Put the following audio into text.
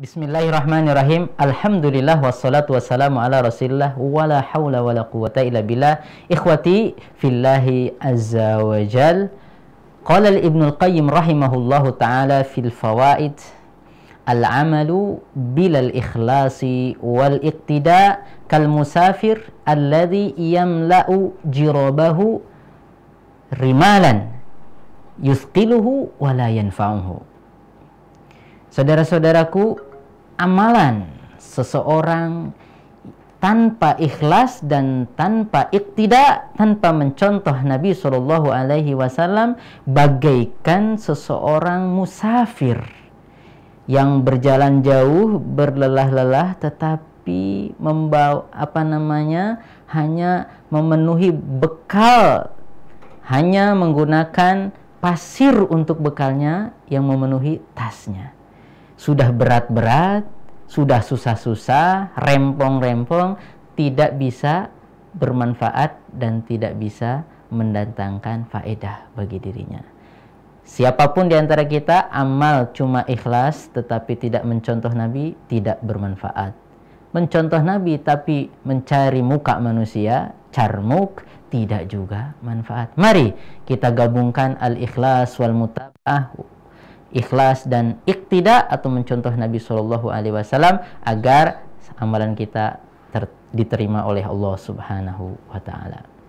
Bismillahirrahmanirrahim. Alhamdulillah wassalatu wassalamu ala Rasulillah wala haula wala quwata illa billah. Ikhwati fillahi azza wa jal. Qala Ibnu Al-Qayyim rahimahullahu taala fil fawaid al-amalu bilal ikhlasi wal iqtida kal musafir alladhi yamla'u jirabahu rimalan yusqiluhu wala yanfa'uhu. Saudara-saudaraku, amalan seseorang tanpa ikhlas dan tanpa iktidak tanpa mencontoh Nabi Shallallahu Alaihi Wasallam bagaikan seseorang musafir yang berjalan jauh berlelah-lelah tetapi membawa apa namanya hanya memenuhi bekal hanya menggunakan pasir untuk bekalnya yang memenuhi tasnya sudah berat-berat sudah susah-susah, rempong-rempong, tidak bisa bermanfaat dan tidak bisa mendatangkan faedah bagi dirinya. Siapapun di antara kita amal cuma ikhlas tetapi tidak mencontoh Nabi tidak bermanfaat. Mencontoh Nabi tapi mencari muka manusia, carmuk tidak juga manfaat. Mari kita gabungkan al-ikhlas wal mutabah ikhlas dan iktida atau mencontoh Nabi Shallallahu Alaihi Wasallam agar amalan kita diterima oleh Allah Subhanahu Wa Taala.